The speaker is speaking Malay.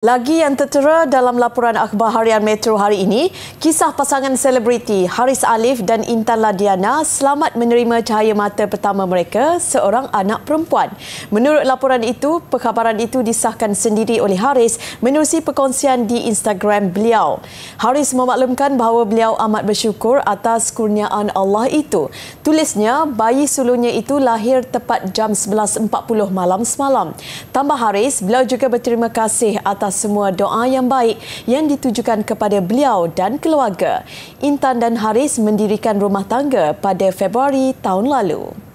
Lagi yang tertera dalam laporan akhbar harian Metro hari ini, kisah pasangan selebriti Haris Alif dan Intan Ladiana selamat menerima cahaya mata pertama mereka, seorang anak perempuan. Menurut laporan itu, perkhabaran itu disahkan sendiri oleh Haris menerusi perkongsian di Instagram beliau. Haris memaklumkan bahawa beliau amat bersyukur atas kurniaan Allah itu. Tulisnya, bayi sulungnya itu lahir tepat jam 11.40 malam semalam. Tambah Haris, beliau juga berterima kasih atas adalah semua doa yang baik yang ditujukan kepada beliau dan keluarga. Intan dan Haris mendirikan rumah tangga pada Februari tahun lalu.